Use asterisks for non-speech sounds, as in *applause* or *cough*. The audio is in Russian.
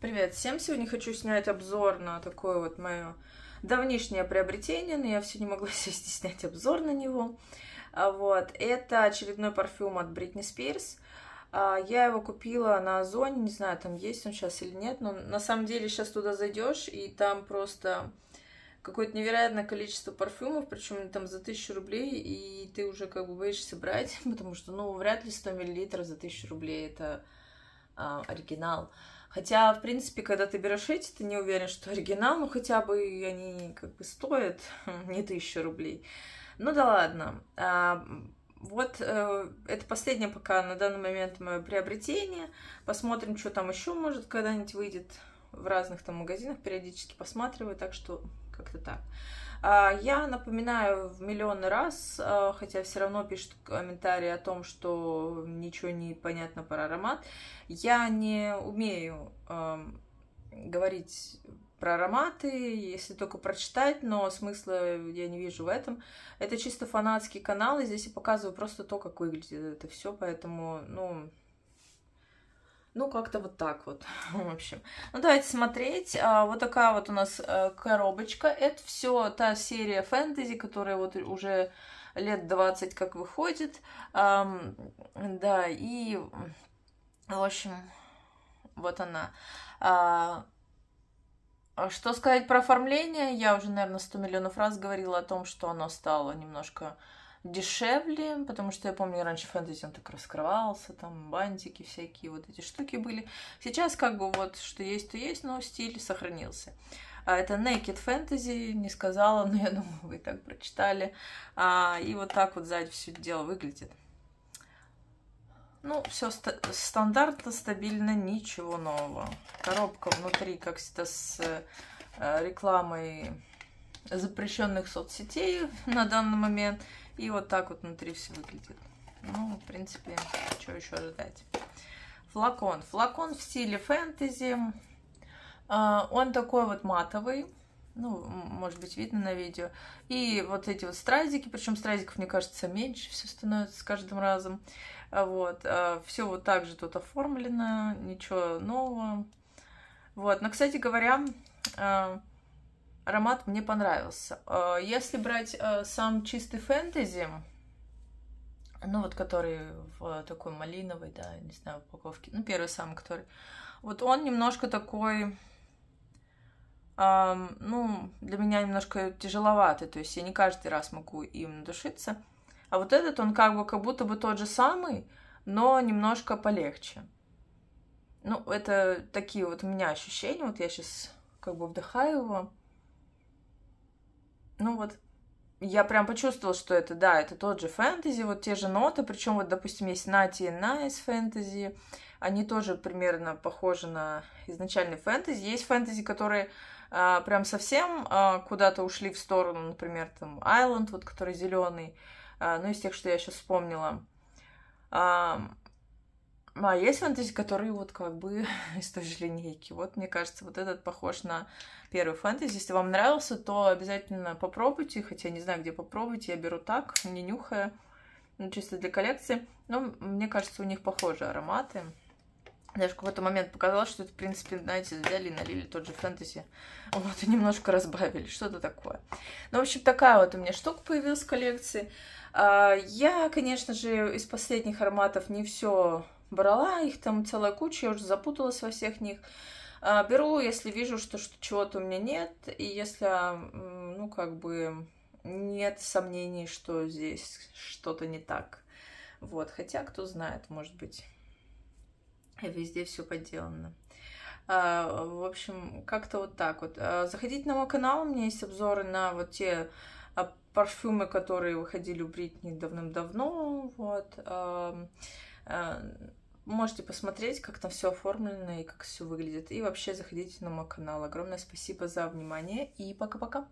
Привет всем! Сегодня хочу снять обзор на такое вот мое давнишнее приобретение, но я все не могла *laughs* сесть снять обзор на него. А, вот. Это очередной парфюм от Бритни Спирс. А, я его купила на Озоне, не знаю, там есть он сейчас или нет, но на самом деле сейчас туда зайдешь, и там просто какое-то невероятное количество парфюмов, причем там за 1000 рублей, и ты уже как бы боишься брать, *laughs* потому что, ну, вряд ли 100 миллилитров за 1000 рублей это а, оригинал. оригинал. Хотя, в принципе, когда ты берешь эти, ты не уверен, что оригинал, ну хотя бы они как бы стоят *laughs* не тысячу рублей. Ну да ладно. А, вот э, это последнее пока на данный момент мое приобретение. Посмотрим, что там еще может когда-нибудь выйдет в разных там магазинах. Периодически посматриваю, так что как-то так. А, я напоминаю в миллионный раз, а, хотя все равно пишут комментарии о том, что ничего не понятно про аромат. Я не умею говорить про ароматы, если только прочитать, но смысла я не вижу в этом. Это чисто фанатский канал, и здесь я показываю просто то, как выглядит это все, поэтому, ну, ну, как-то вот так вот, *laughs* в общем. Ну, давайте смотреть. А, вот такая вот у нас а, коробочка. Это все та серия фэнтези, которая вот уже лет 20 как выходит. А, да, и, в общем, вот она. А, а что сказать про оформление? Я уже, наверное, 100 миллионов раз говорила о том, что оно стало немножко дешевле, потому что я помню, раньше фэнтези он так раскрывался, там бантики всякие, вот эти штуки были. Сейчас как бы вот что есть, то есть, но стиль сохранился. А это Naked Fantasy, не сказала, но я *laughs* думаю, вы так прочитали. А, и вот так вот сзади все дело выглядит. Ну, все ст стандартно, стабильно, ничего нового. Коробка внутри, как всегда, с э, рекламой запрещенных соцсетей *laughs* на данный момент и вот так вот внутри все выглядит. Ну, в принципе, что еще ожидать. Флакон. Флакон в стиле фэнтези. А, он такой вот матовый. Ну, может быть, видно на видео. И вот эти вот стразики, причем стразиков, мне кажется, меньше все становится с каждым разом. А, вот. А, все вот так же тут оформлено, ничего нового. Вот. Но, кстати говоря, Аромат мне понравился. Э, если брать э, сам чистый фэнтези, ну вот который в такой малиновой, да, не знаю, упаковке, ну первый сам, который, вот он немножко такой, эм, ну для меня немножко тяжеловатый, то есть я не каждый раз могу им надушиться, а вот этот он как бы как будто бы тот же самый, но немножко полегче. Ну это такие вот у меня ощущения, вот я сейчас как бы вдыхаю его. Ну вот, я прям почувствовала, что это, да, это тот же фэнтези, вот те же ноты, причем вот, допустим, есть Нати и Найс фэнтези, они тоже примерно похожи на изначальный фэнтези. Есть фэнтези, которые а, прям совсем а, куда-то ушли в сторону, например, там Айленд, вот который зеленый, а, ну из тех, что я сейчас вспомнила. А, ну, а есть фэнтези, которые вот как бы *laughs* из той же линейки. Вот, мне кажется, вот этот похож на первый фэнтези. Если вам нравился, то обязательно попробуйте, хотя не знаю, где попробуйте, я беру так, не нюхая, ну, чисто для коллекции. Но мне кажется, у них похожие ароматы. Даже в какой-то момент показалось, что это, в принципе, знаете, взяли и налили тот же фэнтези. Вот, и немножко разбавили, что-то такое. Ну, в общем, такая вот у меня штука появилась в коллекции. А, я, конечно же, из последних ароматов не все брала их там целая куча, я уже запуталась во всех них. А, беру, если вижу, что, что чего-то у меня нет, и если, ну, как бы, нет сомнений, что здесь что-то не так. Вот, хотя, кто знает, может быть, везде все подделано. А, в общем, как-то вот так вот. А, заходите на мой канал, у меня есть обзоры на вот те парфюмы, которые выходили у Бритни давным-давно, вот. Э, можете посмотреть, как там все оформлено и как все выглядит. И вообще заходите на мой канал. Огромное спасибо за внимание и пока-пока.